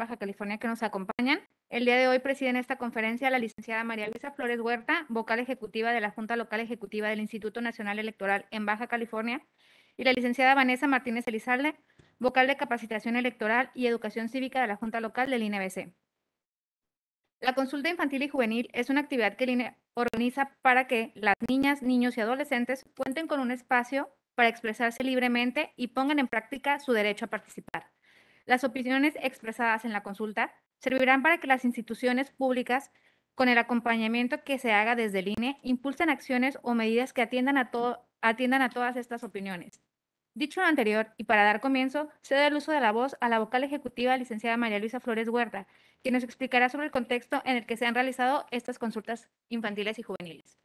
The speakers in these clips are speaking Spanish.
Baja California que nos acompañan. El día de hoy presiden esta conferencia la licenciada María Luisa Flores Huerta, vocal ejecutiva de la Junta Local Ejecutiva del Instituto Nacional Electoral en Baja California, y la licenciada Vanessa Martínez Elizalde, vocal de Capacitación Electoral y Educación Cívica de la Junta Local del INEBC. La consulta infantil y juvenil es una actividad que el INE organiza para que las niñas, niños y adolescentes cuenten con un espacio para expresarse libremente y pongan en práctica su derecho a participar. Las opiniones expresadas en la consulta servirán para que las instituciones públicas, con el acompañamiento que se haga desde el INE, impulsen acciones o medidas que atiendan a, todas estas opiniones. Dicho lo anterior, y para dar comienzo, cedo el uso de la voz a la vocal ejecutiva, licenciada María Luisa Flores Huerta, quien nos explicará sobre el contexto en el que se han realizado estas consultas infantiles y juveniles.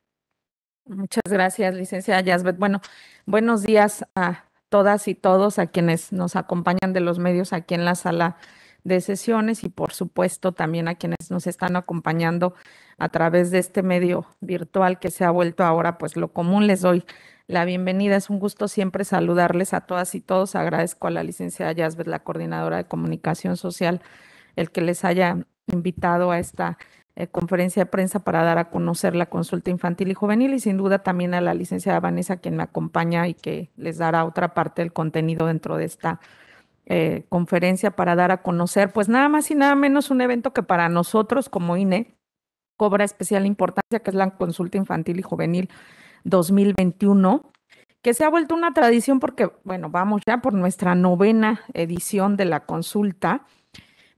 Muchas gracias, licenciada Yasbet. Bueno, buenos días a todas y todos a quienes nos acompañan de los medios aquí en la sala de sesiones y por supuesto también a quienes nos están acompañando a través de este medio virtual que se ha vuelto ahora pues lo común. Les doy la bienvenida. Es un gusto siempre saludarles a todas y todos. Agradezco a la licenciada Yasbet, la coordinadora de comunicación social, el que les haya invitado a esta eh, conferencia de prensa para dar a conocer la consulta infantil y juvenil y sin duda también a la licenciada Vanessa quien me acompaña y que les dará otra parte del contenido dentro de esta eh, conferencia para dar a conocer pues nada más y nada menos un evento que para nosotros como INE cobra especial importancia que es la consulta infantil y juvenil 2021 que se ha vuelto una tradición porque, bueno, vamos ya por nuestra novena edición de la consulta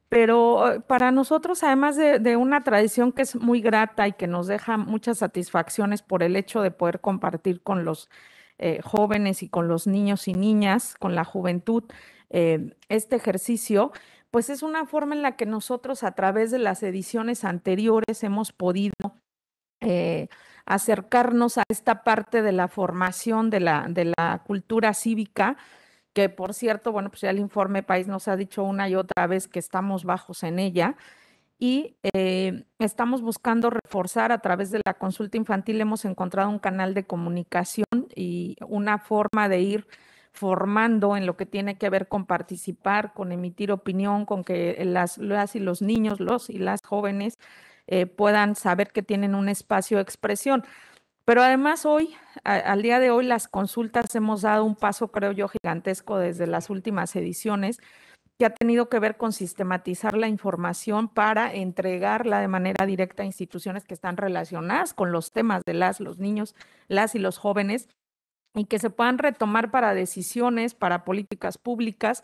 pero eh, para nosotros, además de, una tradición que es muy grata y que nos deja muchas satisfacciones por el hecho de poder compartir con los eh, jóvenes y con los niños y niñas, con la juventud, eh, este ejercicio, pues es una forma en la que nosotros a través de las ediciones anteriores hemos podido acercarnos a esta parte de la formación de la cultura cívica que por cierto, bueno, pues ya el informe país nos ha dicho una y otra vez que estamos bajos en ella y eh, estamos buscando reforzar a través de la consulta infantil, hemos encontrado un canal de comunicación y una forma de ir formando en lo que tiene que ver con participar, con emitir opinión, con que las, y los niños, los y las jóvenes eh, puedan saber que tienen un espacio de expresión. Pero además hoy, al día de hoy, las consultas hemos dado un paso, creo yo, gigantesco desde las últimas ediciones, que ha tenido que ver con sistematizar la información para entregarla de manera directa a instituciones que están relacionadas con los temas de las, los niños, las y los jóvenes, y que se puedan retomar para decisiones, para políticas públicas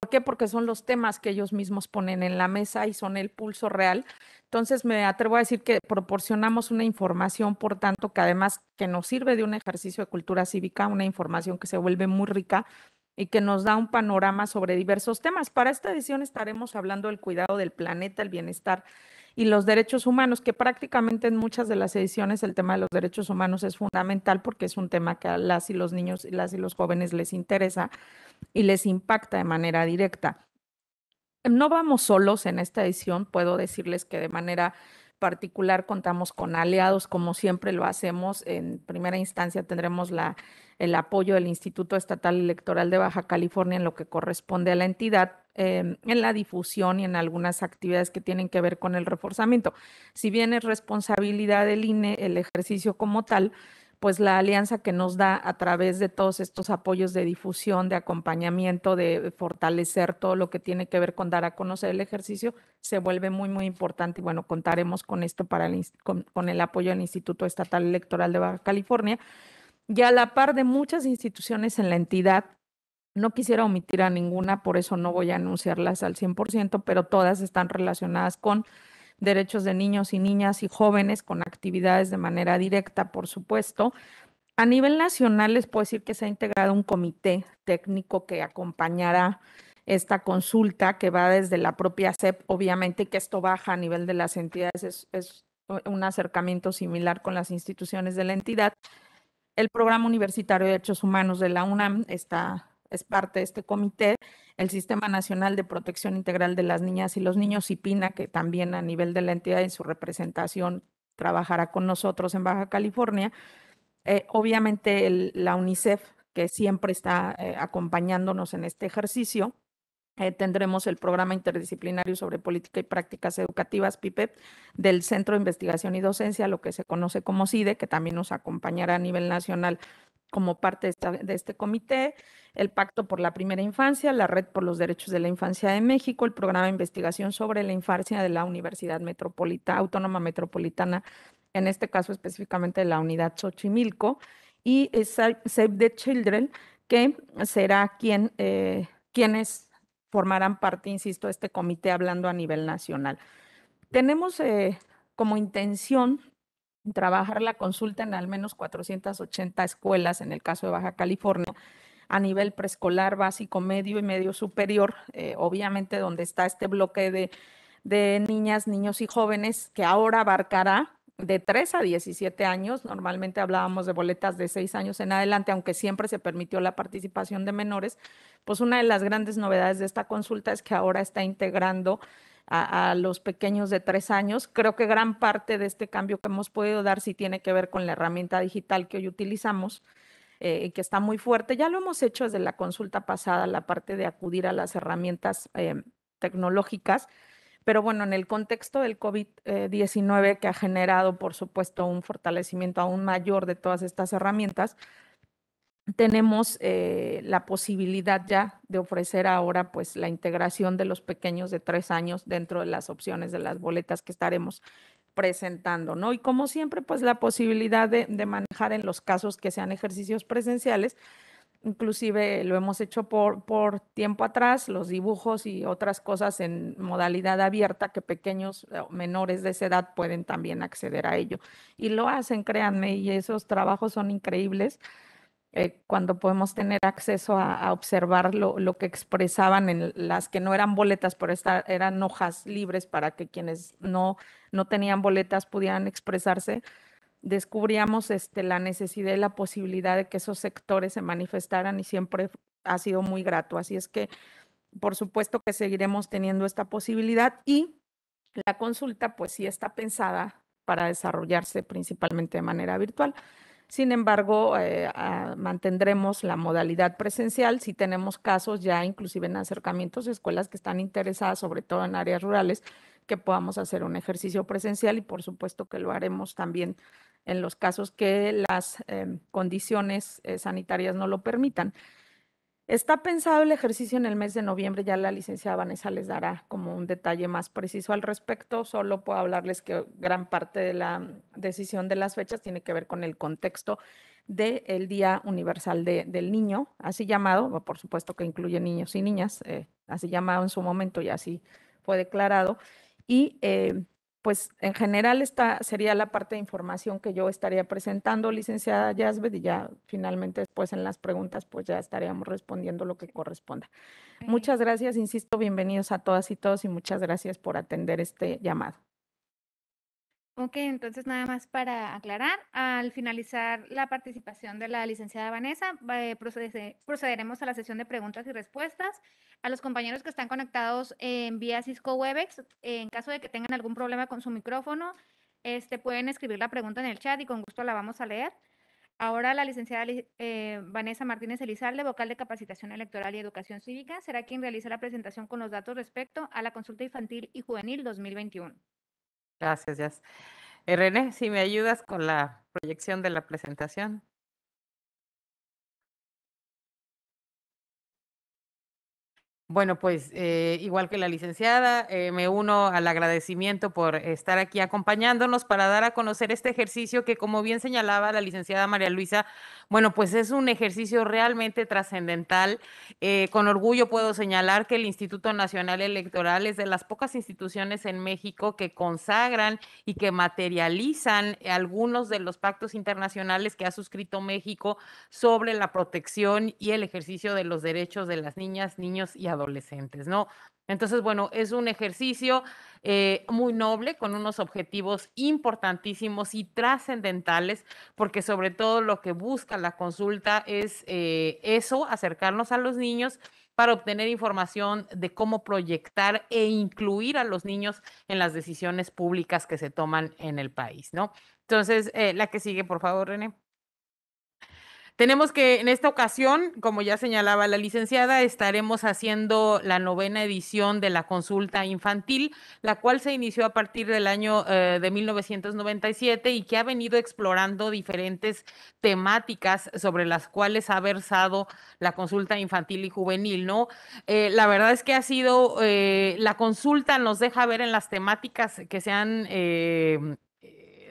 ¿Por qué? Porque son los temas que ellos mismos ponen en la mesa y son el pulso real. Entonces me atrevo a decir que proporcionamos una información, por tanto, que además que nos sirve de un ejercicio de cultura cívica, una información que se vuelve muy rica y que nos da un panorama sobre diversos temas. Para esta edición estaremos hablando del cuidado del planeta, el bienestar y los derechos humanos, que prácticamente en muchas de las ediciones el tema de los derechos humanos es fundamental porque es un tema que a las y los niños, y las y los jóvenes les interesa y les impacta de manera directa. No vamos solos en esta edición, puedo decirles que de manera particular contamos con aliados, como siempre lo hacemos. En primera instancia tendremos la, el apoyo del Instituto Estatal Electoral de Baja California en lo que corresponde a la entidad, Em, en la difusión y en algunas actividades que tienen que ver con el reforzamiento. Si bien es responsabilidad del INE el ejercicio como tal, pues la alianza que nos da a través de todos estos apoyos de difusión, de acompañamiento, de fortalecer todo lo que tiene que ver con dar a conocer el ejercicio, se vuelve muy, muy importante. Y bueno, contaremos con esto para con, el apoyo del Instituto Estatal Electoral de Baja California. Y a la par de muchas instituciones en la entidad no quisiera omitir a ninguna, por eso no voy a anunciarlas al 100%, pero todas están relacionadas con derechos de niños y niñas y jóvenes, con actividades de manera directa, por supuesto. A nivel nacional, les puedo decir que se ha integrado un comité técnico que acompañará esta consulta que va desde la propia SEP, obviamente que esto baja a nivel de las entidades, es, es un acercamiento similar con las instituciones de la entidad. El Programa Universitario de Derechos Humanos de la UNAM está es parte de este comité, el Sistema Nacional de Protección Integral de las Niñas y los Niños, SIPINA, que también a nivel de la entidad en su representación trabajará con nosotros en Baja California. Eh, obviamente la UNICEF, que siempre está eh, acompañándonos en este ejercicio. Eh, tendremos el programa interdisciplinario sobre política y prácticas educativas, PIPEP, e del Centro de Investigación y Docencia, lo que se conoce como CIDE, que también nos acompañará a nivel nacional como parte de, este comité, el Pacto por la Primera Infancia, la Red por los Derechos de la Infancia de México, el Programa de Investigación sobre la Infancia de la Universidad Metropolitana, Autónoma Metropolitana, en este caso específicamente de la Unidad Xochimilco, y Save the Children, que será quien, eh, quienes formarán parte, insisto, de este comité hablando a nivel nacional. Tenemos eh, como intención trabajar la consulta en al menos 480 escuelas, en el caso de Baja California, a nivel preescolar, básico, medio y medio superior, eh, obviamente donde está este bloque de, de niñas, niños y jóvenes que ahora abarcará de 3 a 17 años. Normalmente hablábamos de boletas de 6 años en adelante, aunque siempre se permitió la participación de menores. Pues una de las grandes novedades de esta consulta es que ahora está integrando a, los pequeños de tres años. Creo que gran parte de este cambio que hemos podido dar sí tiene que ver con la herramienta digital que hoy utilizamos, eh, que está muy fuerte. Ya lo hemos hecho desde la consulta pasada, la parte de acudir a las herramientas eh, tecnológicas, pero bueno, en el contexto del COVID-19 que ha generado, por supuesto, un fortalecimiento aún mayor de todas estas herramientas, tenemos eh, la posibilidad ya de ofrecer ahora pues la integración de los pequeños de tres años dentro de las opciones de las boletas que estaremos presentando, ¿no? Y como siempre, pues la posibilidad de, de manejar en los casos que sean ejercicios presenciales, inclusive lo hemos hecho por, por tiempo atrás, los dibujos y otras cosas en modalidad abierta que pequeños eh, menores de esa edad pueden también acceder a ello. Y lo hacen, créanme, y esos trabajos son increíbles. Eh, cuando podemos tener acceso a, observar lo, lo, que expresaban en las que no eran boletas, pero estar, eran hojas libres para que quienes no, no tenían boletas pudieran expresarse, descubríamos este, la necesidad y la posibilidad de que esos sectores se manifestaran y siempre ha sido muy grato. Así es que, por supuesto que seguiremos teniendo esta posibilidad y la consulta, pues sí está pensada para desarrollarse principalmente de manera virtual. Sin embargo, eh, ah, mantendremos la modalidad presencial. Si tenemos casos ya inclusive en acercamientos de escuelas que están interesadas, sobre todo en áreas rurales, que podamos hacer un ejercicio presencial y por supuesto que lo haremos también en los casos que las em, condiciones eh, sanitarias no lo permitan. Está pensado el ejercicio en el mes de noviembre, ya la licenciada Vanessa les dará como un detalle más preciso al respecto, solo puedo hablarles que gran parte de la decisión de las fechas tiene que ver con el contexto del Día Universal del Niño, así llamado, por supuesto que incluye niños y niñas, eh, así llamado en su momento y así fue declarado, y eh, pues en general esta sería la parte de información que yo estaría presentando, licenciada yasved y ya finalmente después en las preguntas pues ya estaríamos respondiendo lo que corresponda. Muchas gracias, insisto, bienvenidos a todas y todos y muchas gracias por atender este llamado. Ok, entonces nada más para aclarar, al finalizar la participación de la licenciada Vanessa, eh, procederemos a la sesión de preguntas y respuestas. A los compañeros que están conectados en vía Cisco Webex, en caso de que tengan algún problema con su micrófono, este, pueden escribir la pregunta en el chat y con gusto la vamos a leer. Ahora la licenciada eh, Vanessa Martínez Elizalde, vocal de Capacitación Electoral y Educación Cívica, será quien realice la presentación con los datos respecto a la consulta infantil y juvenil 2021. Gracias, Jazz. Eh, René, si me ayudas con la proyección de la presentación. Bueno, pues eh, igual que la licenciada, eh, me uno al agradecimiento por estar aquí acompañándonos para dar a conocer este ejercicio que, como bien señalaba la licenciada María Luisa, bueno, pues es un ejercicio realmente trascendental. Eh, con orgullo puedo señalar que el Instituto Nacional Electoral es de las pocas instituciones en México que consagran y que materializan algunos de los pactos internacionales que ha suscrito México sobre la protección y el ejercicio de los derechos de las niñas, niños y adolescentes, ¿no? Entonces, bueno, es un ejercicio eh, muy noble, con unos objetivos importantísimos y trascendentales, porque sobre todo lo que busca la consulta es eh, eso, acercarnos a los niños para obtener información de cómo proyectar e incluir a los niños en las decisiones públicas que se toman en el país, ¿no? Entonces, eh, la que sigue, por favor, René. Tenemos que en esta ocasión, como ya señalaba la licenciada, estaremos haciendo la novena edición de la consulta infantil, la cual se inició a partir del año eh, de 1997 y que ha venido explorando diferentes temáticas sobre las cuales ha versado la consulta infantil y juvenil, ¿no? Eh, la verdad es que ha sido, eh, la consulta nos deja ver en las temáticas que se han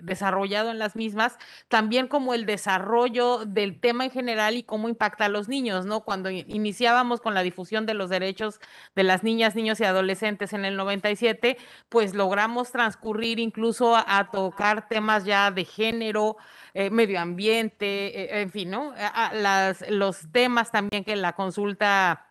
desarrollado en las mismas, también como el desarrollo del tema en general y cómo impacta a los niños, ¿no? Cuando iniciábamos con la difusión de los derechos de las niñas, niños y adolescentes en el 97, pues logramos transcurrir incluso a, tocar temas ya de género, eh, medio ambiente, eh, en fin, ¿no? los temas también que la consulta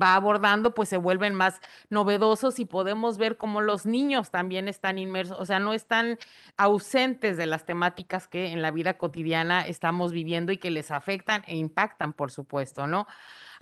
va abordando, pues se vuelven más novedosos y podemos ver cómo los niños también están inmersos, o sea, no están ausentes de las temáticas que en la vida cotidiana estamos viviendo y que les afectan e impactan, por supuesto, ¿no?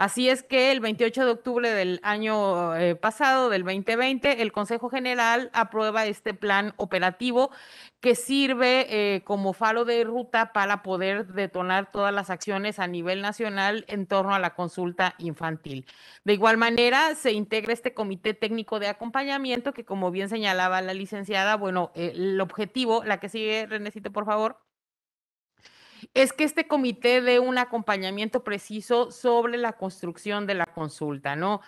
Así es que el 28 de octubre del año eh, pasado, del 2020, el Consejo General aprueba este plan operativo que sirve eh, como faro de ruta para poder detonar todas las acciones a nivel nacional en torno a la consulta infantil. De igual manera, se integra este comité técnico de acompañamiento que, como bien señalaba la licenciada, bueno, el objetivo, la que sigue, Renécito, por favor es que este comité dé un acompañamiento preciso sobre la construcción de la consulta, ¿no?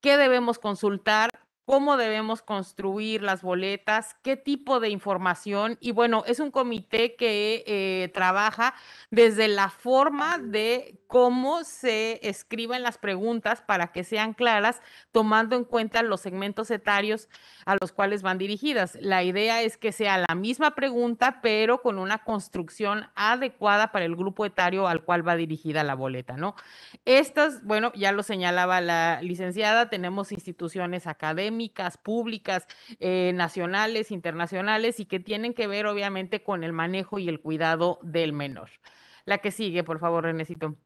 ¿Qué debemos consultar? cómo debemos construir las boletas, qué tipo de información. Y bueno, es un comité que eh, trabaja desde la forma de cómo se escriben las preguntas para que sean claras, tomando en cuenta los segmentos etarios a los cuales van dirigidas. La idea es que sea la misma pregunta, pero con una construcción adecuada para el grupo etario al cual va dirigida la boleta, ¿no? Estas, bueno, ya lo señalaba la licenciada, tenemos instituciones académicas públicas, eh, nacionales, internacionales y que tienen que ver obviamente con el manejo y el cuidado del menor. La que sigue, por favor, Renecito.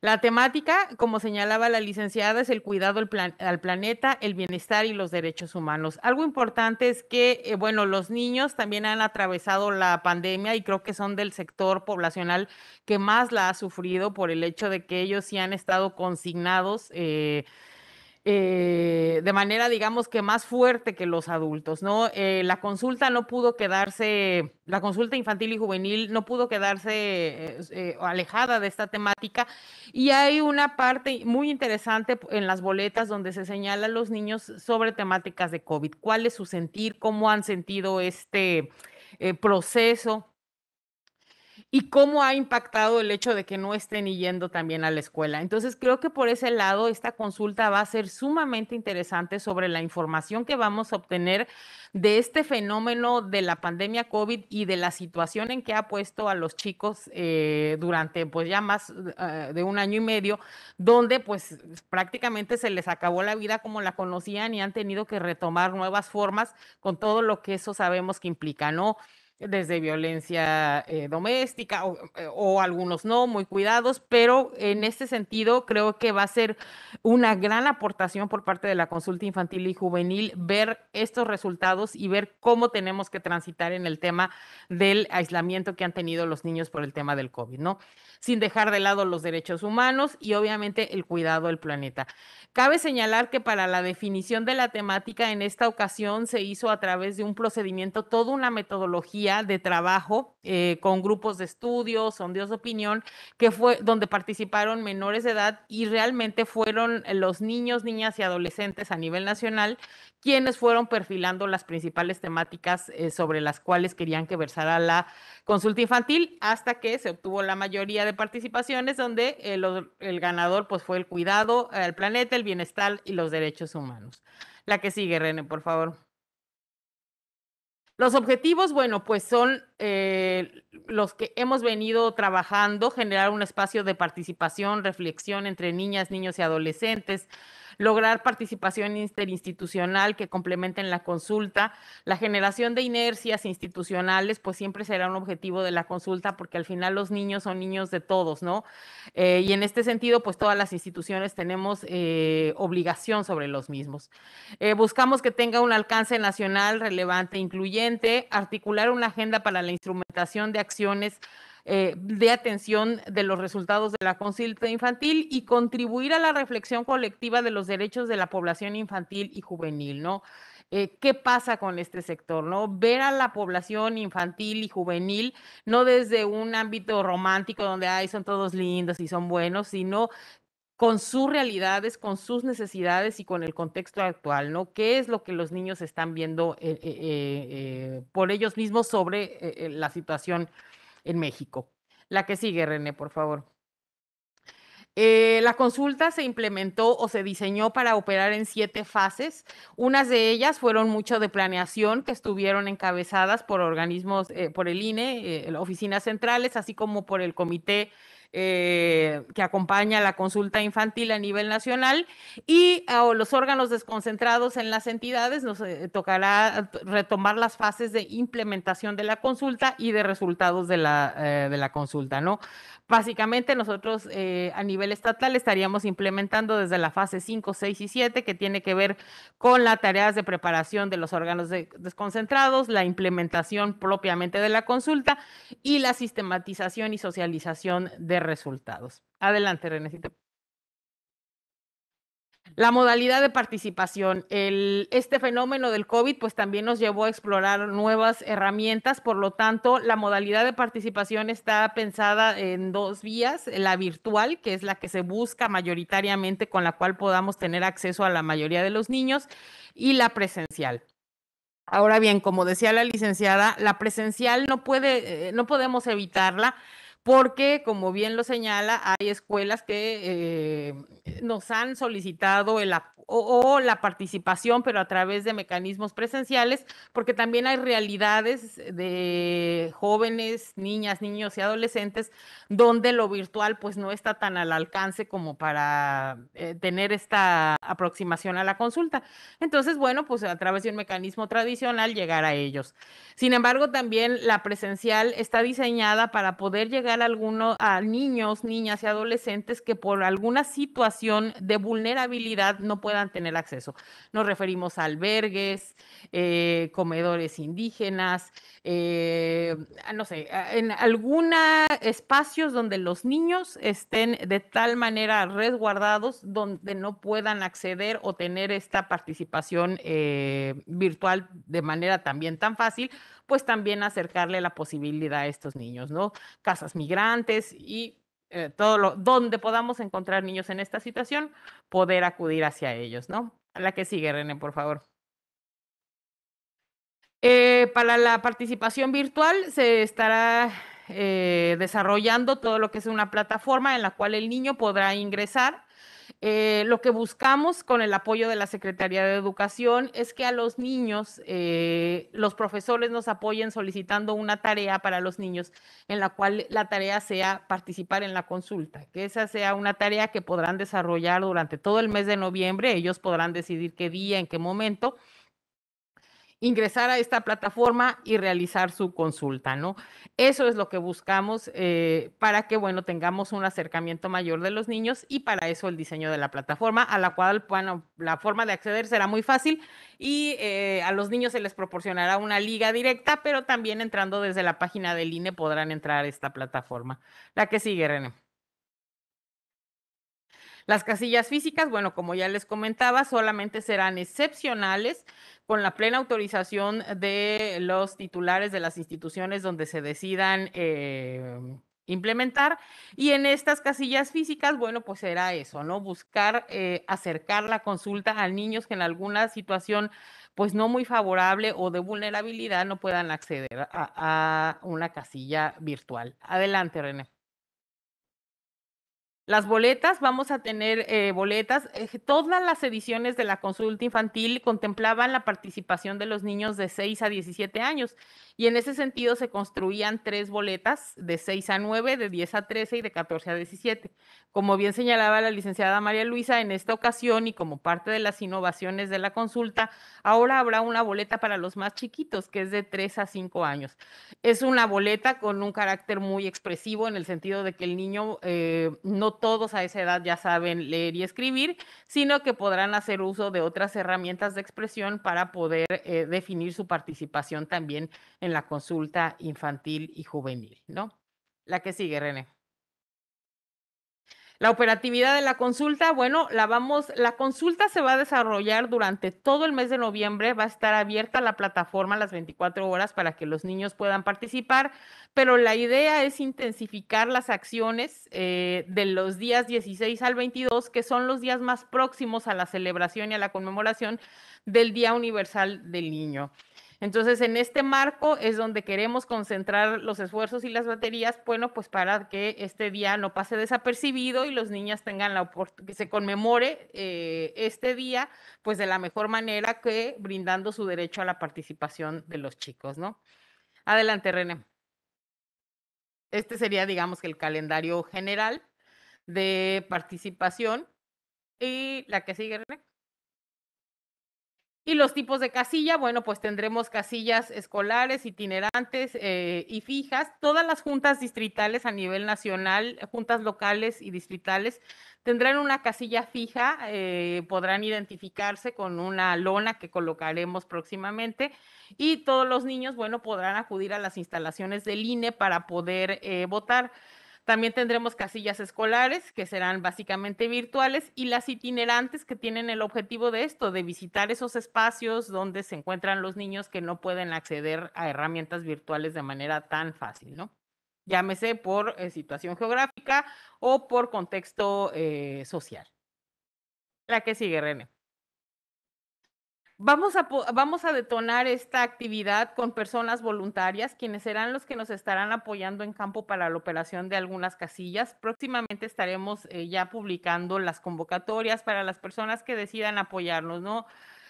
La temática, como señalaba la licenciada, es el cuidado al, planeta, el bienestar y los derechos humanos. Algo importante es que, eh, bueno, los niños también han atravesado la pandemia y creo que son del sector poblacional que más la ha sufrido por el hecho de que ellos sí han estado consignados. Eh, eh, de manera, digamos que más fuerte que los adultos, ¿no? Eh, la consulta no pudo quedarse, la consulta infantil y juvenil no pudo quedarse eh, alejada de esta temática y hay una parte muy interesante en las boletas donde se señala a los niños sobre temáticas de COVID, cuál es su sentir, cómo han sentido este proceso y cómo ha impactado el hecho de que no estén yendo también a la escuela. Entonces, creo que por ese lado, esta consulta va a ser sumamente interesante sobre la información que vamos a obtener de este fenómeno de la pandemia COVID y de la situación en que ha puesto a los chicos eh, durante pues ya más eh, de un año y medio, donde pues prácticamente se les acabó la vida como la conocían y han tenido que retomar nuevas formas con todo lo que eso sabemos que implica, ¿no? desde violencia eh, doméstica o, eh, o, algunos no, muy cuidados, pero en este sentido creo que va a ser una gran aportación por parte de la consulta infantil y juvenil ver estos resultados y ver cómo tenemos que transitar en el tema del aislamiento que han tenido los niños por el tema del COVID, ¿no? Sin dejar de lado los derechos humanos y obviamente el cuidado del planeta. Cabe señalar que para la definición de la temática en esta ocasión se hizo a través de un procedimiento, toda una metodología de trabajo eh, con grupos de estudio, sondeos de opinión, que fue donde participaron menores de edad y realmente fueron los niños, niñas y adolescentes a nivel nacional quienes fueron perfilando las principales temáticas eh, sobre las cuales querían que versara la consulta infantil hasta que se obtuvo la mayoría de participaciones donde eh, el ganador pues fue el cuidado, al planeta, el bienestar y los derechos humanos. La que sigue, René, por favor. Los objetivos, bueno, pues son eh, los que hemos venido trabajando, generar un espacio de participación, reflexión entre niñas, niños y adolescentes, lograr participación interinstitucional que complementen la consulta. La generación de inercias institucionales, pues siempre será un objetivo de la consulta, porque al final los niños son niños de todos, ¿no? Eh, y en este sentido, pues todas las instituciones tenemos eh, obligación sobre los mismos. Eh, buscamos que tenga un alcance nacional relevante, e incluyente, articular una agenda para la instrumentación de acciones eh, de atención de los resultados de la consulta infantil y contribuir a la reflexión colectiva de los derechos de la población infantil y juvenil, ¿no? Eh, qué pasa con este sector, ¿no? Ver a la población infantil y juvenil, no desde un ámbito romántico donde, ay, son todos lindos y son buenos, sino con sus realidades, con sus necesidades y con el contexto actual, ¿no? ¿Qué es lo que los niños están viendo eh, por ellos mismos sobre la situación en México. La que sigue, René, por favor. Eh, la consulta se implementó o se diseñó para operar en siete fases. Unas de ellas fueron mucho de planeación que estuvieron encabezadas por organismos, eh, por el INE, eh, oficinas centrales, así como por el Comité eh, que acompaña la consulta infantil a nivel nacional y a ah, los órganos desconcentrados en las entidades nos eh, tocará retomar las fases de implementación de la consulta y de resultados de la, eh, de la consulta, ¿no? Básicamente nosotros a nivel estatal estaríamos implementando desde la fase 5, 6 y 7 que tiene que ver con las tareas de preparación de los órganos desconcentrados, la implementación propiamente de la consulta y la sistematización y socialización de resultados. Adelante, Renecita. La modalidad de participación. El, este fenómeno del COVID pues también nos llevó a explorar nuevas herramientas, por lo tanto la modalidad de participación está pensada en dos vías, la virtual, que es la que se busca mayoritariamente con la cual podamos tener acceso a la mayoría de los niños, y la presencial. Ahora bien, como decía la licenciada, la presencial no puede, eh, no podemos evitarla porque, como bien lo señala, hay escuelas que eh, nos han solicitado el apoyo o, la participación, pero a través de mecanismos presenciales, porque también hay realidades de jóvenes, niñas, niños y adolescentes donde lo virtual pues no está tan al alcance como para eh, tener esta aproximación a la consulta. Entonces, bueno, pues a través de un mecanismo tradicional llegar a ellos. Sin embargo, también la presencial está diseñada para poder llegar a, algunos, a niños, niñas y adolescentes que por alguna situación de vulnerabilidad no pueden tener acceso. Nos referimos a albergues, eh, comedores indígenas, eh, no sé, en algunos espacios donde los niños estén de tal manera resguardados donde no puedan acceder o tener esta participación eh, virtual de manera también tan fácil, pues también acercarle la posibilidad a estos niños, ¿no? Casas migrantes y eh, todo lo, donde podamos encontrar niños en esta situación, poder acudir hacia ellos, ¿no? A la que sigue, René, por favor. Eh, para la participación virtual se estará eh, desarrollando todo lo que es una plataforma en la cual el niño podrá ingresar eh, lo que buscamos con el apoyo de la Secretaría de Educación es que a los niños, eh, los profesores nos apoyen solicitando una tarea para los niños, en la cual la tarea sea participar en la consulta, que esa sea una tarea que podrán desarrollar durante todo el mes de noviembre, ellos podrán decidir qué día, en qué momento, ingresar a esta plataforma y realizar su consulta, ¿no? Eso es lo que buscamos eh, para que, bueno, tengamos un acercamiento mayor de los niños y para eso el diseño de la plataforma, a la cual, bueno, la forma de acceder será muy fácil y eh, a los niños se les proporcionará una liga directa, pero también entrando desde la página del INE podrán entrar a esta plataforma. La que sigue, René. Las casillas físicas, bueno, como ya les comentaba, solamente serán excepcionales con la plena autorización de los titulares de las instituciones donde se decidan eh, implementar. Y en estas casillas físicas, bueno, pues será eso, ¿no? Buscar eh, acercar la consulta a niños que en alguna situación pues no muy favorable o de vulnerabilidad no puedan acceder a una casilla virtual. Adelante, René. Las boletas, vamos a tener eh, boletas. Eh, todas las ediciones de la consulta infantil contemplaban la participación de los niños de 6 a 17 años y en ese sentido se construían tres boletas de 6 a 9, de 10 a 13 y de 14 a 17. Como bien señalaba la licenciada María Luisa, en esta ocasión y como parte de las innovaciones de la consulta, ahora habrá una boleta para los más chiquitos, que es de 3 a 5 años. Es una boleta con un carácter muy expresivo en el sentido de que el niño eh, no todos a esa edad ya saben leer y escribir, sino que podrán hacer uso de otras herramientas de expresión para poder eh, definir su participación también en la consulta infantil y juvenil, ¿no? La que sigue, René. La operatividad de la consulta, bueno, la vamos, la consulta se va a desarrollar durante todo el mes de noviembre, va a estar abierta la plataforma a las 24 horas para que los niños puedan participar, pero la idea es intensificar las acciones eh, de los días 16 al 22, que son los días más próximos a la celebración y a la conmemoración del Día Universal del Niño. Entonces, en este marco es donde queremos concentrar los esfuerzos y las baterías, bueno, pues para que este día no pase desapercibido y los niños tengan la oportunidad, que se conmemore eh, este día, pues de la mejor manera que brindando su derecho a la participación de los chicos, ¿no? Adelante, René. Este sería, digamos, el calendario general de participación. Y la que sigue, René. Y los tipos de casilla, bueno, pues tendremos casillas escolares, itinerantes eh, y fijas. Todas las juntas distritales a nivel nacional, juntas locales y distritales, tendrán una casilla fija, eh, podrán identificarse con una lona que colocaremos próximamente y todos los niños, bueno, podrán acudir a las instalaciones del INE para poder eh, votar. También tendremos casillas escolares que serán básicamente virtuales y las itinerantes que tienen el objetivo de esto, de visitar esos espacios donde se encuentran los niños que no pueden acceder a herramientas virtuales de manera tan fácil, ¿no? Llámese por eh, situación geográfica o por contexto eh, social. La que sigue, René. Vamos a, vamos a detonar esta actividad con personas voluntarias, quienes serán los que nos estarán apoyando en campo para la operación de algunas casillas. Próximamente estaremos eh, ya publicando las convocatorias para las personas que decidan apoyarnos, ¿no?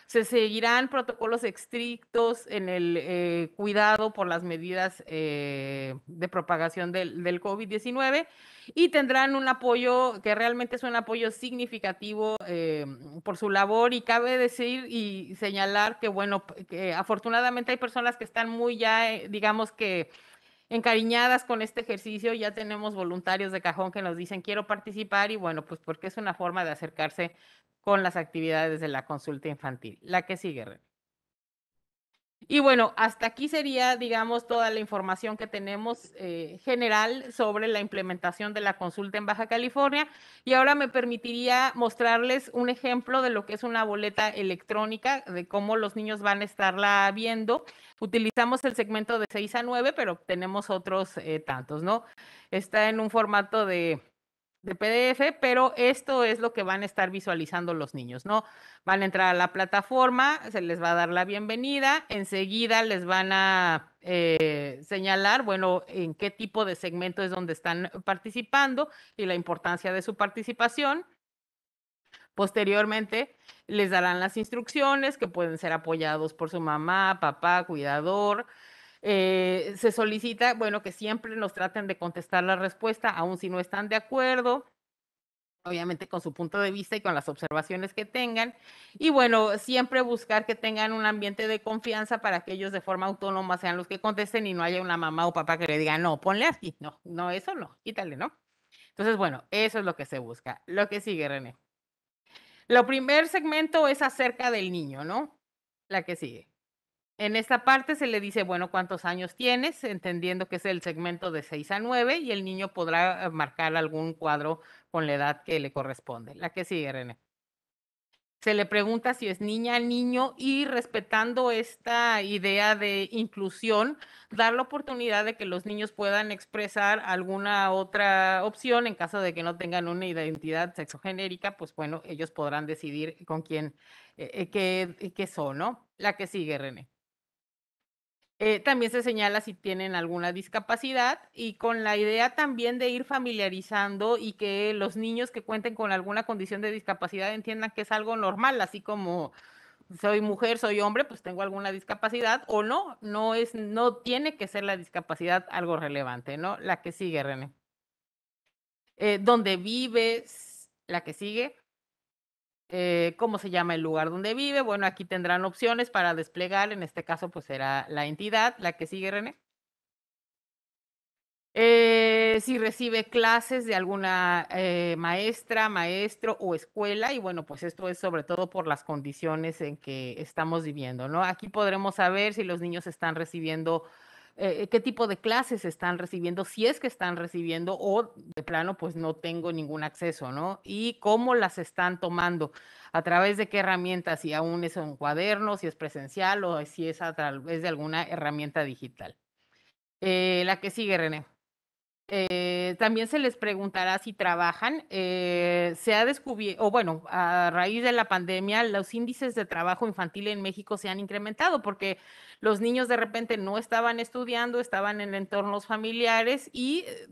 se seguirán protocolos estrictos en el eh, cuidado por las medidas eh, de propagación del, COVID-19 y tendrán un apoyo que realmente es un apoyo significativo eh, por su labor y cabe decir y señalar que, bueno, que afortunadamente hay personas que están muy ya, digamos que encariñadas con este ejercicio, ya tenemos voluntarios de cajón que nos dicen quiero participar y bueno, pues porque es una forma de acercarse con las actividades de la consulta infantil. La que sigue, y bueno, hasta aquí sería, digamos, toda la información que tenemos eh, general sobre la implementación de la consulta en Baja California. Y ahora me permitiría mostrarles un ejemplo de lo que es una boleta electrónica, de cómo los niños van a estarla viendo. Utilizamos el segmento de 6 a 9, pero tenemos otros eh, tantos, ¿no? Está en un formato de de PDF, pero esto es lo que van a estar visualizando los niños, ¿no? Van a entrar a la plataforma, se les va a dar la bienvenida, enseguida les van a eh, señalar, bueno, en qué tipo de segmento es donde están participando y la importancia de su participación. Posteriormente, les darán las instrucciones que pueden ser apoyados por su mamá, papá, cuidador, eh, se solicita, bueno, que siempre nos traten de contestar la respuesta, aun si no están de acuerdo, obviamente con su punto de vista y con las observaciones que tengan. Y bueno, siempre buscar que tengan un ambiente de confianza para que ellos de forma autónoma sean los que contesten y no haya una mamá o papá que le diga, no, ponle así, no, no, eso no, quítale, ¿no? Entonces, bueno, eso es lo que se busca. Lo que sigue, René. Lo primer segmento es acerca del niño, ¿no? La que sigue. En esta parte se le dice, bueno, cuántos años tienes, entendiendo que es el segmento de 6 a 9 y el niño podrá eh, marcar algún cuadro con la edad que le corresponde. La que sigue, René. Se le pregunta si es niña, niño y respetando esta idea de inclusión, dar la oportunidad de que los niños puedan expresar alguna otra opción en caso de que no tengan una identidad sexogenérica, pues bueno, ellos podrán decidir con quién, eh, eh, qué, qué son, ¿no? La que sigue, René. Eh, también se señala si tienen alguna discapacidad y con la idea también de ir familiarizando y que los niños que cuenten con alguna condición de discapacidad entiendan que es algo normal, así como soy mujer, soy hombre, pues tengo alguna discapacidad o no, no es, no tiene que ser la discapacidad algo relevante, ¿no? La que sigue, René. donde eh, ¿Dónde vives? La que sigue. Eh, cómo se llama el lugar donde vive. Bueno, aquí tendrán opciones para desplegar. En este caso, pues será la entidad la que sigue, René. Eh, si recibe clases de alguna eh, maestra, maestro o escuela, y bueno, pues esto es sobre todo por las condiciones en que estamos viviendo, ¿no? Aquí podremos saber si los niños están recibiendo eh, eh, qué tipo de clases están recibiendo, si es que están recibiendo o de plano pues no tengo ningún acceso, ¿no? Y cómo las están tomando, a través de qué herramientas, si aún es un cuaderno, si es presencial o si es a través de alguna herramienta digital. Eh, la que sigue, René. Eh, también se les preguntará si trabajan. Eh, se ha descubierto, o bueno, a raíz de la pandemia, los índices de trabajo infantil en México se han incrementado porque los niños de repente no estaban estudiando, estaban en entornos familiares y eh,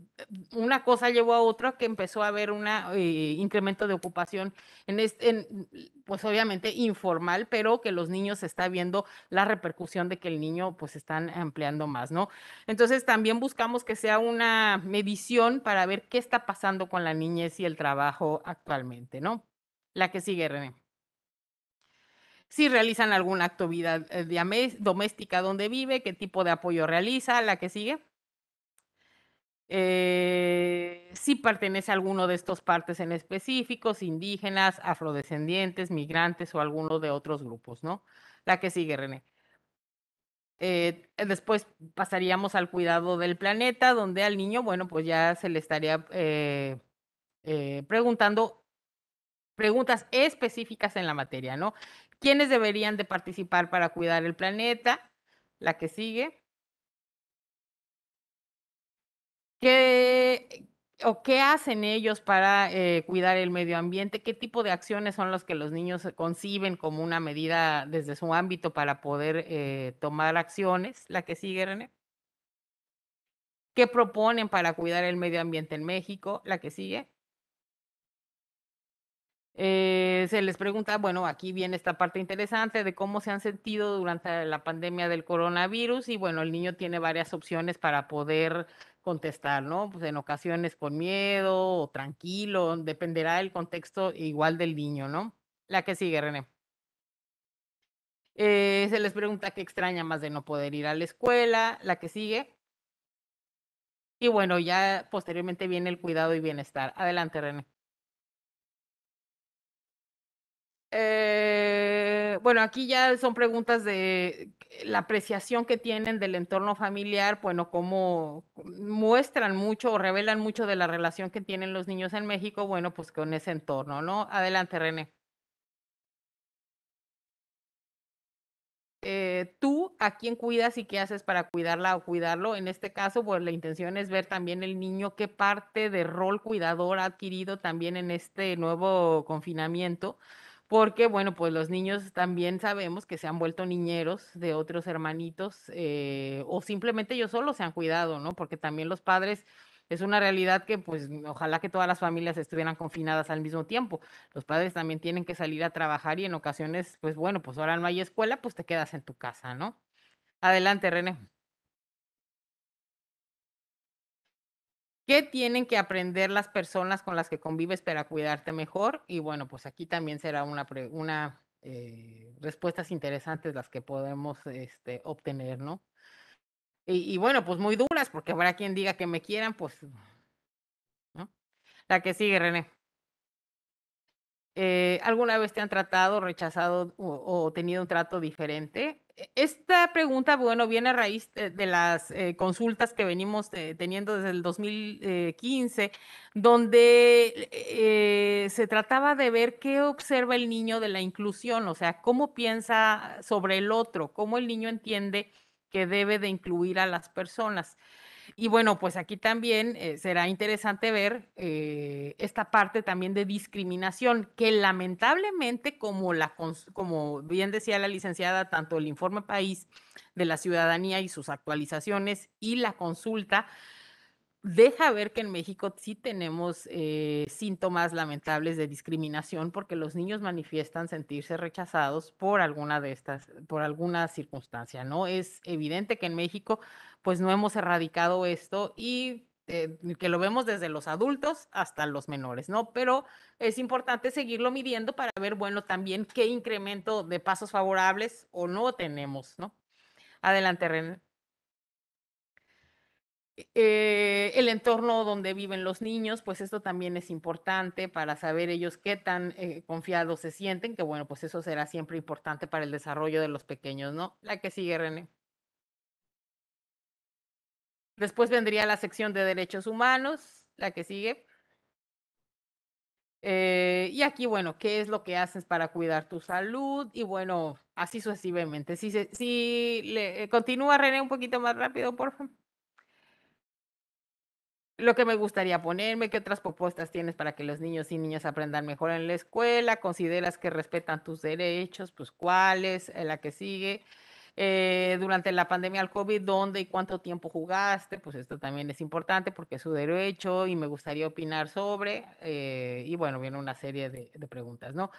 una cosa llevó a otra que empezó a haber un incremento de ocupación en, este, pues obviamente informal, pero que los niños está viendo la repercusión de que el niño pues están ampliando más, ¿no? Entonces también buscamos que sea una medición para ver qué está pasando con la niñez y el trabajo actualmente, ¿no? La que sigue, René si realizan alguna actividad eh, doméstica donde vive, qué tipo de apoyo realiza, la que sigue. Eh, si pertenece a alguno de estos partes en específicos, indígenas, afrodescendientes, migrantes o alguno de otros grupos, ¿no? La que sigue, René. Eh, después pasaríamos al cuidado del planeta, donde al niño, bueno, pues ya se le estaría eh, preguntando preguntas específicas en la materia, ¿no? ¿Quiénes deberían de participar para cuidar el planeta? La que sigue. ¿Qué, o qué hacen ellos para eh, cuidar el medio ambiente? ¿Qué tipo de acciones son las que los niños conciben como una medida desde su ámbito para poder eh, tomar acciones? La que sigue, René. ¿Qué proponen para cuidar el medio ambiente en México? La que sigue. Eh, se les pregunta, bueno, aquí viene esta parte interesante de cómo se han sentido durante la pandemia del coronavirus y bueno, el niño tiene varias opciones para poder contestar, ¿no? Pues en ocasiones con miedo o tranquilo, dependerá del contexto e igual del niño, ¿no? La que sigue, René. Eh, se les pregunta qué extraña más de no poder ir a la escuela, la que sigue. Y bueno, ya posteriormente viene el cuidado y bienestar. Adelante, René. Eh, bueno, aquí ya son preguntas de la apreciación que tienen del entorno familiar, bueno, cómo muestran mucho o revelan mucho de la relación que tienen los niños en México, bueno, pues con ese entorno, ¿no? Adelante, René. Eh, tú a quién cuidas y qué haces para cuidarla o cuidarlo. En este caso, pues la intención es ver también el niño qué parte de rol cuidador ha adquirido también en este nuevo confinamiento porque bueno, pues los niños también sabemos que se han vuelto niñeros de otros hermanitos eh, o simplemente ellos solo se han cuidado, ¿no? Porque también los padres es una realidad que pues ojalá que todas las familias estuvieran confinadas al mismo tiempo. Los padres también tienen que salir a trabajar y en ocasiones, pues bueno, pues ahora no hay escuela, pues te quedas en tu casa, ¿no? Adelante, René. ¿Qué tienen que aprender las personas con las que convives para cuidarte mejor? Y bueno, pues aquí también será una, una eh, respuestas interesantes las que podemos este, obtener, ¿no? Y, bueno, pues muy duras, porque habrá quien diga que me quieran, pues, ¿no? La que sigue, René. Eh, ¿Alguna vez te han tratado, rechazado o, o, tenido un trato diferente? E, esta pregunta, bueno, viene a raíz de, las eh, consultas que venimos teniendo desde el 2015, eh, donde eh, se trataba de ver qué observa el niño de la inclusión, o sea, cómo piensa sobre el otro, cómo el niño entiende que debe de incluir a las personas. Y bueno, pues aquí también eh, será interesante ver eh, esta parte también de discriminación, que lamentablemente, como, la, como bien decía la licenciada, tanto el informe país de la ciudadanía y sus actualizaciones y la consulta, deja ver que en México sí tenemos eh, síntomas lamentables de discriminación porque los niños manifiestan sentirse rechazados por alguna de estas, por alguna circunstancia, ¿no? Es evidente que en México pues no hemos erradicado esto y eh, que lo vemos desde los adultos hasta los menores, ¿no? Pero es importante seguirlo midiendo para ver, bueno, también qué incremento de pasos favorables o no tenemos, ¿no? Adelante, René. E, eh, el entorno donde viven los niños, pues esto también es importante para saber ellos qué tan eh, confiados se sienten, que bueno, pues eso será siempre importante para el desarrollo de los pequeños, ¿no? La que sigue, René. Después vendría la sección de derechos humanos, la que sigue. Eh, y aquí, bueno, ¿qué es lo que haces para cuidar tu salud? Y bueno, así sucesivamente. Si, si le, eh, continúa René un poquito más rápido, por favor. Lo que me gustaría ponerme, ¿qué otras propuestas tienes para que los niños y niñas aprendan mejor en la escuela? ¿Consideras que respetan tus derechos? Pues cuáles, eh, la que sigue. Eh, durante la pandemia al COVID, dónde y cuánto tiempo jugaste, pues esto también es importante porque es su derecho y me gustaría opinar sobre, eh, y bueno, viene una serie de, preguntas, ¿no?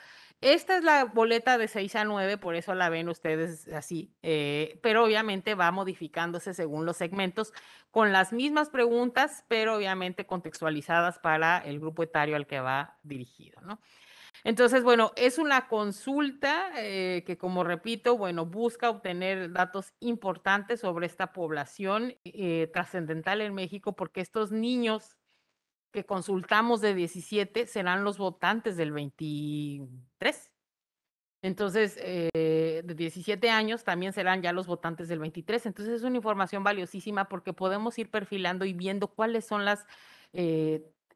Esta es la boleta de 6 a 9, por eso la ven ustedes así, eh, pero obviamente va modificándose según los segmentos con las mismas preguntas, pero obviamente contextualizadas para el grupo etario al que va dirigido, ¿no? Entonces, bueno, es una consulta eh, que, como repito, bueno, busca obtener datos importantes sobre esta población eh, trascendental en México, porque estos niños que consultamos de 17 serán los votantes del 23. Entonces, eh, de 17 años también serán ya los votantes del 23. Entonces, es una información valiosísima porque podemos ir perfilando y viendo cuáles son las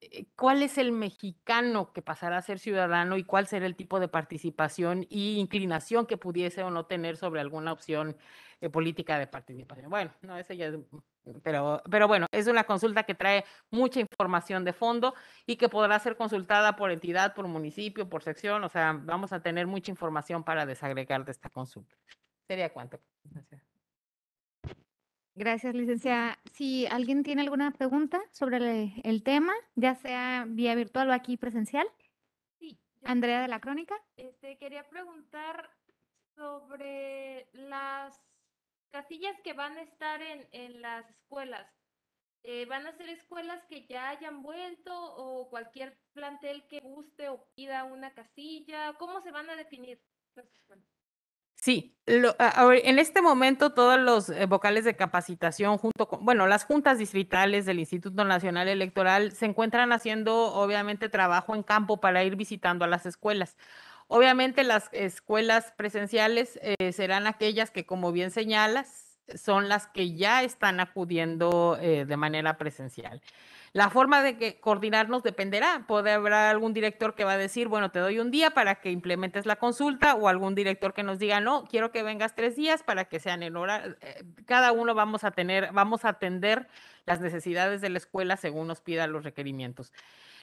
eh, cuál es el mexicano que pasará a ser ciudadano y cuál será el tipo de participación e inclinación que pudiese o no tener sobre alguna opción eh, política de participación. Bueno, no, ya es, mm, pero, pero bueno, es una consulta que trae mucha información de fondo y que podrá ser consultada por entidad, por municipio, por sección, o sea, vamos a tener mucha información para desagregar de esta consulta. Sería cuánto. Gracias. Gracias, licenciada. Si alguien tiene alguna pregunta sobre el, tema, ya sea vía virtual o aquí presencial. Sí. Andrea de la Crónica. Este, quería preguntar sobre las casillas que van a estar en, las escuelas. Eh, ¿Van a ser escuelas que ya hayan vuelto o cualquier plantel que guste o pida una casilla? ¿Cómo se van a definir? Sí, en este momento todos los eh, vocales de capacitación junto con, bueno, las juntas distritales del Instituto Nacional Electoral se encuentran haciendo obviamente trabajo en campo para ir visitando a las escuelas. Obviamente las escuelas presenciales eh, serán aquellas que, como bien señalas, son las que ya están acudiendo eh, de manera presencial. La forma de coordinarnos dependerá. Puede haber algún director que va a decir, bueno, te doy un día para que implementes la consulta o algún director que nos diga, no, quiero que vengas tres días para que sean en hora. Eh, cada uno vamos a tener, vamos a atender las necesidades de la escuela según nos pida los requerimientos.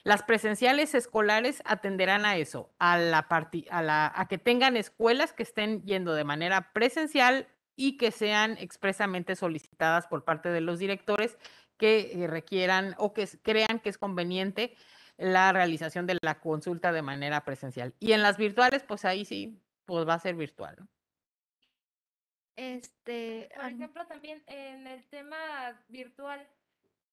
Las presenciales escolares atenderán a eso, a, la a, la, a que tengan escuelas que estén yendo de manera presencial y que sean expresamente solicitadas por parte de los directores que eh, requieran o que crean que es conveniente la realización de la consulta de manera presencial. Y en las virtuales, pues ahí sí, pues va a ser virtual. Este, por ejemplo, también en el tema virtual,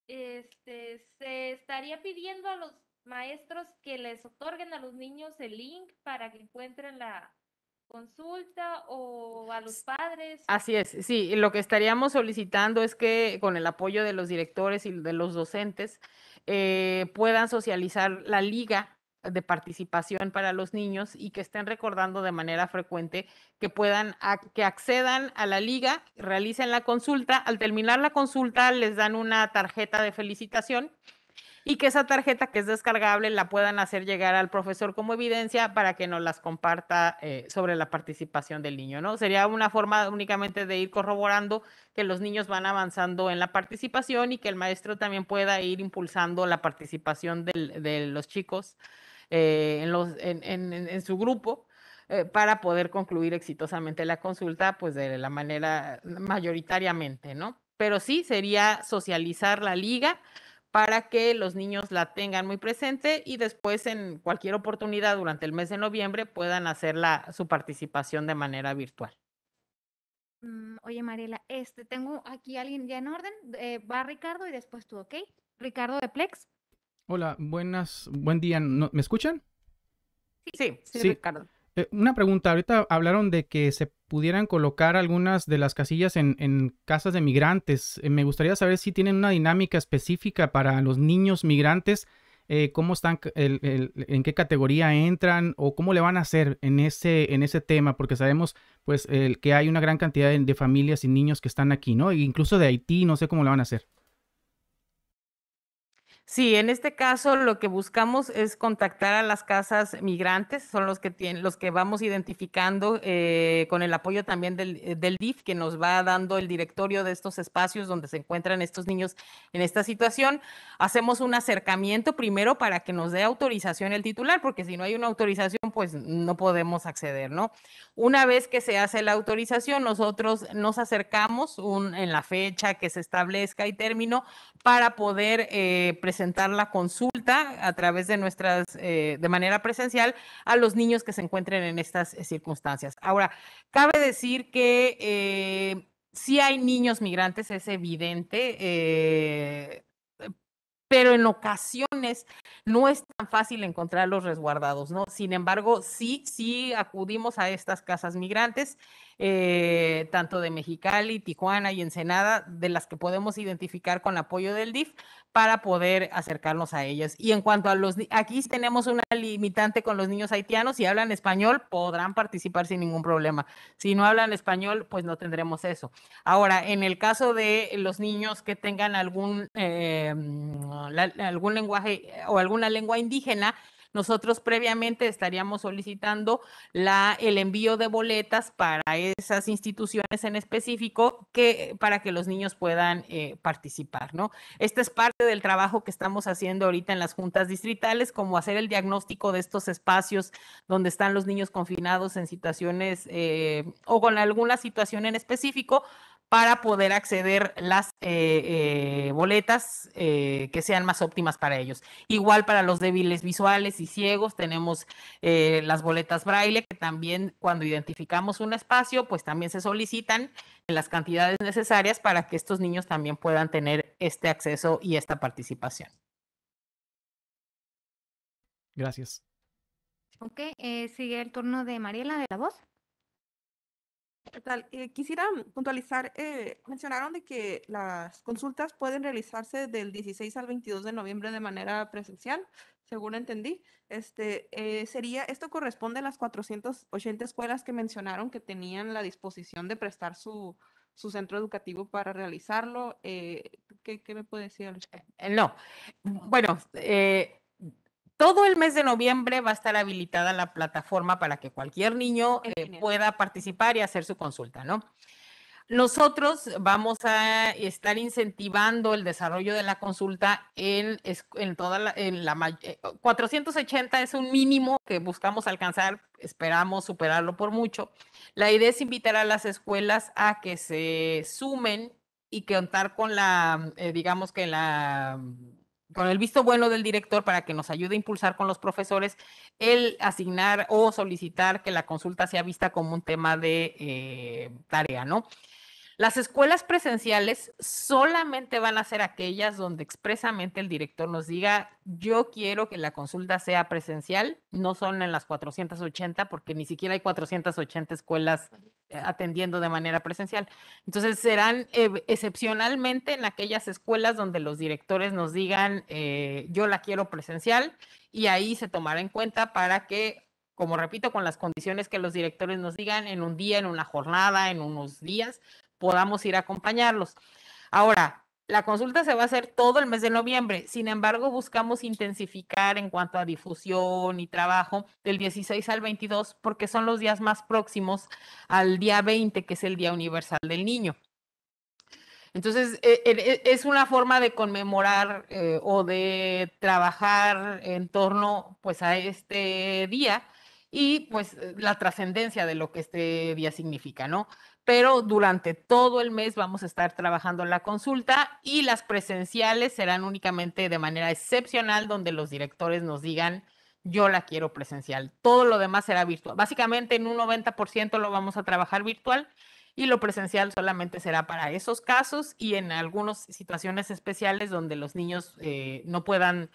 este, se estaría pidiendo a los maestros que les otorguen a los niños el link para que encuentren la, consulta o a los padres. Así es, sí, lo que estaríamos solicitando es que con el apoyo de los directores y de los docentes eh, puedan socializar la liga de participación para los niños y que estén recordando de manera frecuente que puedan que accedan a la liga, realicen la consulta, al terminar la consulta les dan una tarjeta de felicitación y que esa tarjeta que es descargable la puedan hacer llegar al profesor como evidencia para que nos las comparta eh, sobre la participación del niño, ¿no? Sería una forma únicamente de ir corroborando que los niños van avanzando en la participación y que el maestro también pueda ir impulsando la participación de los chicos eh, en, los, en, su grupo eh, para poder concluir exitosamente la consulta, pues de la manera mayoritariamente, ¿no? Pero sí sería socializar la liga para que los niños la tengan muy presente y después en cualquier oportunidad durante el mes de noviembre puedan hacer su participación de manera virtual. Mm, oye, Mariela, este, tengo aquí a alguien ya en orden. Eh, va Ricardo y después tú, ¿ok? Ricardo de Plex. Hola, buenas, buen día. ¿Me escuchan? sí, sí, sí. Ricardo. Eh, una pregunta, ahorita hablaron de que se pudieran colocar algunas de las casillas en, casas de migrantes. Eh, me gustaría saber si tienen una dinámica específica para los niños migrantes, eh, cómo están, en qué categoría entran o cómo le van a hacer en ese, en ese tema, porque sabemos pues que hay una gran cantidad de, familias y niños que están aquí, ¿no? E incluso de Haití, no sé cómo le van a hacer. Sí, en este caso lo que buscamos es contactar a las casas migrantes, son los que tienen, los que vamos identificando eh, con el apoyo también del, eh, DIF, que nos va dando el directorio de estos espacios donde se encuentran estos niños en esta situación. Hacemos un acercamiento primero para que nos dé autorización el titular, porque si no hay una autorización, pues no podemos acceder, ¿no? Una vez que se hace la autorización, nosotros nos acercamos en la fecha que se establezca y término para poder eh, presentar la consulta a través de nuestras, eh, de manera presencial, a los niños que se encuentren en estas eh, circunstancias. Ahora, cabe decir que eh, sí hay niños migrantes, es evidente. Eh, pero en ocasiones no es tan fácil encontrarlos resguardados, ¿no? Sin embargo, sí, sí acudimos a estas casas migrantes. Eh, tanto de Mexicali, Tijuana y Ensenada, de las que podemos identificar con apoyo del DIF para poder acercarnos a ellas. Y en cuanto a los, aquí tenemos una limitante con los niños haitianos, si hablan español podrán participar sin ningún problema. Si no hablan español, pues no tendremos eso. Ahora, en el caso de los niños que tengan algún, eh, mm, algún lenguaje o alguna lengua indígena, nosotros previamente estaríamos solicitando el envío de boletas para esas instituciones en específico que, para que los niños puedan eh, participar, ¿no? Este es parte del trabajo que estamos haciendo ahorita en las juntas distritales, como hacer el diagnóstico de estos espacios donde están los niños confinados en situaciones eh, o con alguna situación en específico para poder acceder las eh, eh, boletas eh, que sean más óptimas para ellos. Igual para los débiles visuales y ciegos tenemos las boletas braille que también cuando identificamos un espacio pues también se solicitan las cantidades necesarias para que estos niños también puedan tener este acceso y esta participación. Gracias. Ok, sigue el turno de Mariela de la voz. ¿Qué tal? Eh, quisiera puntualizar, eh, mencionaron de que las consultas pueden realizarse del 16 al 22 de noviembre de manera presencial, según entendí. Este, eh, sería, esto corresponde a las 480 escuelas que mencionaron que tenían la disposición de prestar su, su centro educativo para realizarlo. ¿qué, me puede decir? No, bueno, todo el mes de noviembre va a estar habilitada la plataforma para que cualquier niño eh, pueda participar y hacer su consulta, ¿no? Nosotros vamos a estar incentivando el desarrollo de la consulta en, en toda la, 480 eh, es un mínimo que buscamos alcanzar, esperamos superarlo por mucho. La idea es invitar a las escuelas a que se sumen y contar con la, eh, digamos que la con el visto bueno del director para que nos ayude a impulsar con los profesores el asignar o solicitar que la consulta sea vista como un tema de eh, tarea, ¿no? Las escuelas presenciales solamente van a ser aquellas donde expresamente el director nos diga, yo quiero que la consulta sea presencial, no son en las 480, porque ni siquiera hay 480 escuelas eh, atendiendo de manera presencial. Entonces serán excepcionalmente en aquellas escuelas donde los directores nos digan, eh, yo la quiero presencial, y ahí se tomará en cuenta para que como repito, con las condiciones que los directores nos digan en un día, en una jornada, en unos días, podamos ir a acompañarlos. Ahora, la consulta se va a hacer todo el mes de noviembre, sin embargo, buscamos intensificar en cuanto a difusión y trabajo del 16 al 22 porque son los días más próximos al día 20, que es el Día Universal del Niño. Entonces, e, e, e, es una forma de conmemorar eh, o de trabajar en torno pues, a este día y pues la trascendencia de lo que este día significa, ¿no? pero durante todo el mes vamos a estar trabajando la consulta y las presenciales serán únicamente de manera excepcional donde los directores nos digan, yo la quiero presencial. Todo lo demás será virtual. Básicamente en un 90% lo vamos a trabajar virtual y lo presencial solamente será para esos casos y en algunas situaciones especiales donde los niños eh, no puedan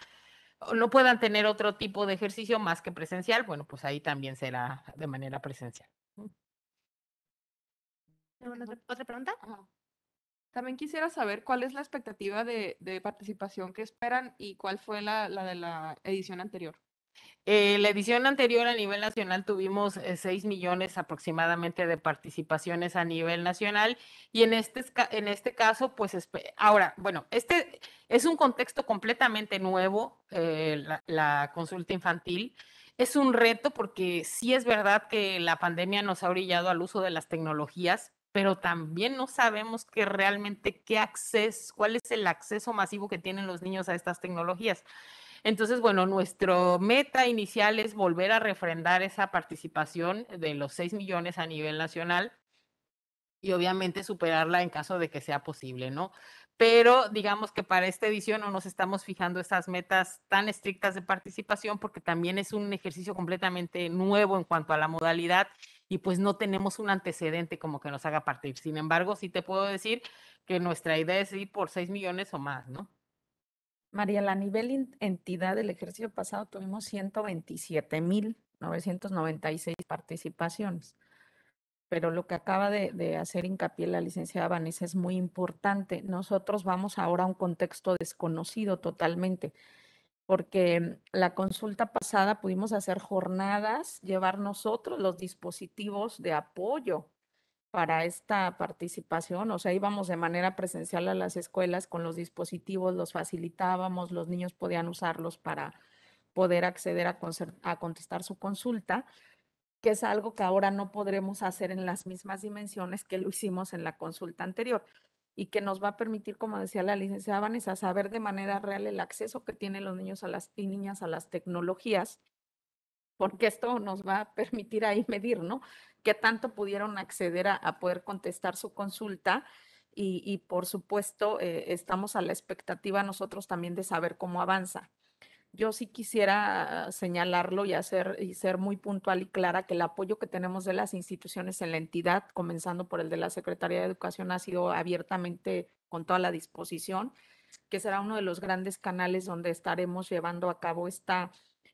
no puedan tener otro tipo de ejercicio más que presencial, bueno, pues ahí también será de manera presencial. ¿Otra, pregunta? También quisiera saber cuál es la expectativa de, participación que esperan y cuál fue la, de la edición anterior. Eh, la edición anterior a nivel nacional tuvimos 6 eh, millones aproximadamente de participaciones a nivel nacional y en este, en este caso, pues ahora, bueno, este es un contexto completamente nuevo, eh, la, consulta infantil. Es un reto porque sí es verdad que la pandemia nos ha orillado al uso de las tecnologías, pero también no sabemos que realmente qué acceso, cuál es el acceso masivo que tienen los niños a estas tecnologías. Entonces, bueno, nuestro meta inicial es volver a refrendar esa participación de los 6 millones a nivel nacional y obviamente superarla en caso de que sea posible, ¿no? Pero digamos que para esta edición no nos estamos fijando esas metas tan estrictas de participación porque también es un ejercicio completamente nuevo en cuanto a la modalidad y pues no tenemos un antecedente como que nos haga partir. Sin embargo, sí te puedo decir que nuestra idea es ir por 6 millones o más, ¿no? María, a nivel entidad del ejercicio pasado tuvimos 127.996 participaciones, pero lo que acaba de, de hacer hincapié la licenciada Vanessa es muy importante. Nosotros vamos ahora a un contexto desconocido totalmente porque la consulta pasada pudimos hacer jornadas, llevar nosotros los dispositivos de apoyo para esta participación, o sea, íbamos de manera presencial a las escuelas con los dispositivos, los facilitábamos, los niños podían usarlos para poder acceder a, contestar su consulta, que es algo que ahora no podremos hacer en las mismas dimensiones que lo hicimos en la consulta anterior y que nos va a permitir, como decía la licenciada Vanessa, saber de manera real el acceso que tienen los niños las, y niñas a las tecnologías, porque esto nos va a permitir ahí medir, ¿no? Qué tanto pudieron acceder a, poder contestar su consulta. Y, por supuesto, eh, estamos a la expectativa nosotros también de saber cómo avanza yo sí quisiera señalarlo y hacer ser muy puntual y clara que el apoyo que tenemos de las instituciones en la entidad, comenzando por el de la Secretaría de Educación, ha sido abiertamente con toda la disposición, que será uno de los grandes canales donde estaremos llevando a cabo esta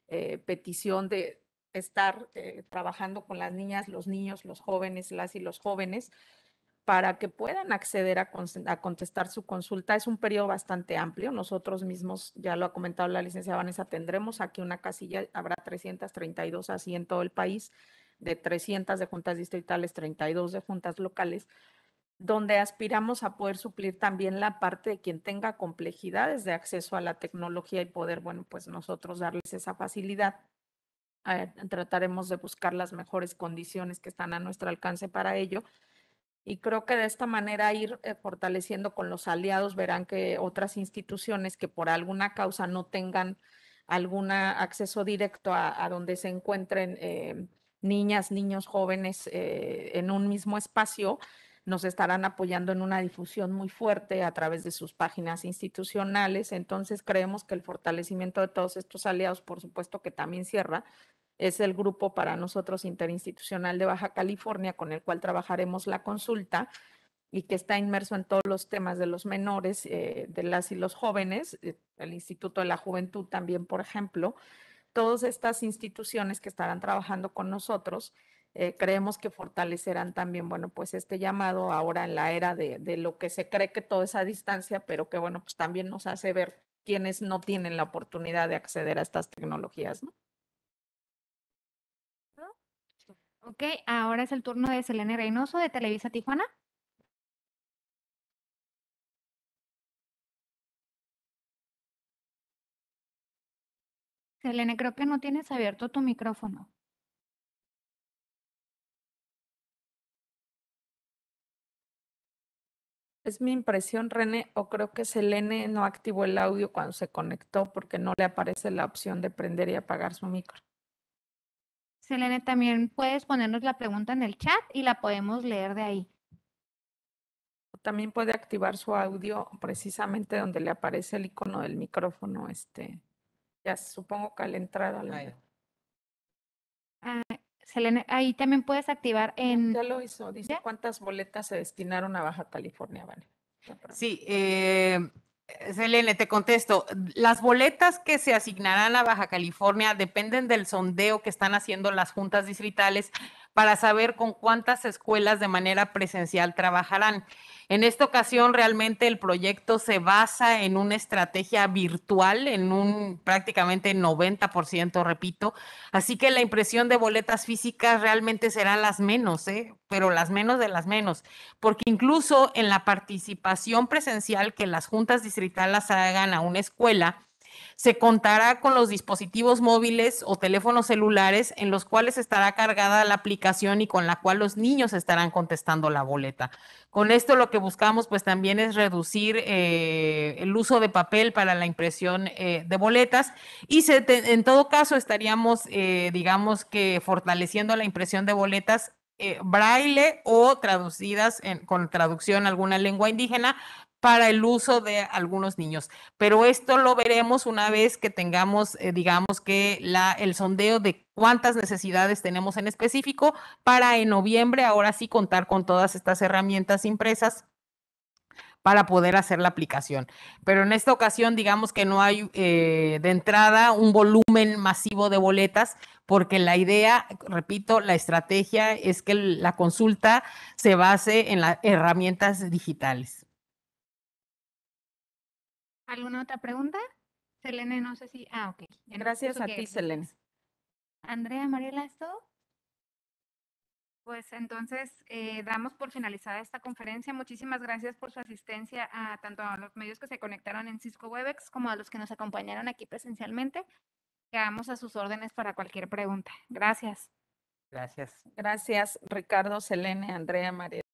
eh, petición de estar eh, trabajando con las niñas, los niños, los jóvenes, las y los jóvenes para que puedan acceder a, contestar su consulta. Es un periodo bastante amplio. Nosotros mismos, ya lo ha comentado la licenciada Vanessa, tendremos aquí una casilla, habrá 332 así en todo el país, de 300 de juntas distritales, 32 de juntas locales, donde aspiramos a poder suplir también la parte de quien tenga complejidades de acceso a la tecnología y poder, bueno, pues nosotros darles esa facilidad. Eh, trataremos de buscar las mejores condiciones que están a nuestro alcance para ello y creo que de esta manera ir eh, fortaleciendo con los aliados, verán que otras instituciones que por alguna causa no tengan algún acceso directo a, donde se encuentren eh, niñas, niños, jóvenes eh, en un mismo espacio, nos estarán apoyando en una difusión muy fuerte a través de sus páginas institucionales. Entonces creemos que el fortalecimiento de todos estos aliados, por supuesto que también cierra es el grupo para nosotros interinstitucional de Baja California con el cual trabajaremos la consulta y que está inmerso en todos los temas de los menores, eh, de las y los jóvenes, eh, el Instituto de la Juventud también, por ejemplo. Todas estas instituciones que estarán trabajando con nosotros, eh, creemos que fortalecerán también, bueno, pues este llamado ahora en la era de, lo que se cree que todo es a distancia, pero que, bueno, pues también nos hace ver quienes no tienen la oportunidad de acceder a estas tecnologías, ¿no? Ok, ahora es el turno de Selene Reynoso de Televisa Tijuana. Selene, creo que no tienes abierto tu micrófono. Es mi impresión, René, o creo que Selene no activó el audio cuando se conectó porque no le aparece la opción de prender y apagar su micrófono. Selene, también puedes ponernos la pregunta en el chat y la podemos leer de ahí. También puede activar su audio precisamente donde le aparece el icono del micrófono, este, ya supongo que al entrar a la... Ah, Selene, ahí también puedes activar en... Ya lo hizo, dice cuántas boletas se destinaron a Baja California, vale. Sí, eh, Selene, te contesto. Las boletas que se asignarán a Baja California dependen del sondeo que están haciendo las juntas distritales para saber con cuántas escuelas de manera presencial trabajarán. En esta ocasión realmente el proyecto se basa en una estrategia virtual, en un prácticamente 90%, repito. Así que la impresión de boletas físicas realmente será las menos, ¿eh? pero las menos de las menos, porque incluso en la participación presencial que las juntas distritales hagan a una escuela, se contará con los dispositivos móviles o teléfonos celulares en los cuales estará cargada la aplicación y con la cual los niños estarán contestando la boleta. Con esto lo que buscamos pues también es reducir eh, el uso de papel para la impresión eh, de boletas y en todo caso estaríamos eh, digamos que fortaleciendo la impresión de boletas braille o traducidas con traducción a alguna lengua indígena para el uso de algunos niños. Pero esto lo veremos una vez que tengamos, eh, digamos que la, el sondeo de cuántas necesidades tenemos en específico para en noviembre ahora sí contar con todas estas herramientas impresas para poder hacer la aplicación. Pero en esta ocasión, digamos que no hay eh, de entrada un volumen masivo de boletas, porque la idea, repito, la estrategia es que la consulta se base en las herramientas digitales. ¿Alguna otra pregunta? Selene, no sé si. Ah, ok. Gracias a ti, Selene. Andrea, Mariela, ¿es todo? Pues entonces eh, damos por finalizada esta conferencia. Muchísimas gracias por su asistencia a tanto a los medios que se conectaron en Cisco Webex como a los que nos acompañaron aquí presencialmente. Quedamos a sus órdenes para cualquier pregunta. Gracias. Gracias. Gracias, Ricardo, Selene, Andrea, Mariela.